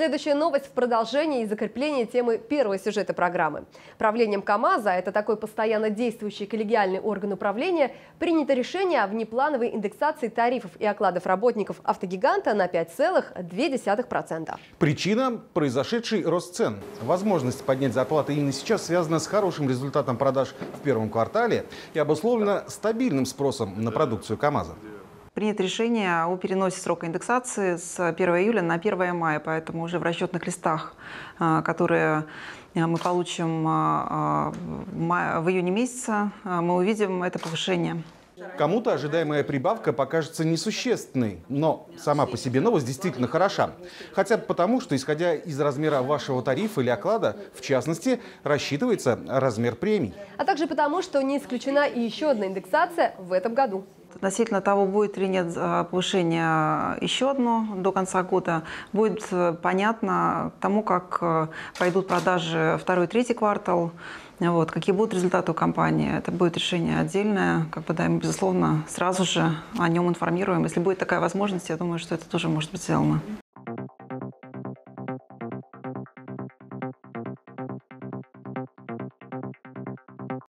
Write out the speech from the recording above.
Следующая новость в продолжении и закреплении темы первого сюжета программы. Правлением КАМАЗа, это такой постоянно действующий коллегиальный орган управления, принято решение о внеплановой индексации тарифов и окладов работников автогиганта на 5,2%. Причина – произошедший рост цен. Возможность поднять зарплаты именно сейчас связана с хорошим результатом продаж в первом квартале и обусловлена стабильным спросом на продукцию КАМАЗа принято решение о переносе срока индексации с 1 июля на 1 мая, поэтому уже в расчетных листах, а, которые а, мы получим а, в июне месяце, мы увидим это повышение. Кому-то ожидаемая прибавка покажется несущественной, но сама по себе новость действительно хороша. Хотя бы потому, что, исходя из размера вашего тарифа или оклада, в частности, рассчитывается размер премий. А также потому, что не исключена и еще одна индексация в этом году. Относительно того, будет ли нет а, повышение еще одно до конца года, будет э, понятно тому, как э, пойдут продажи второй и третий квартал, вот, какие будут результаты у компании. Это будет решение отдельное, как бы, да, мы, безусловно, сразу же о нем информируем. Если будет такая возможность, я думаю, что это тоже может быть сделано.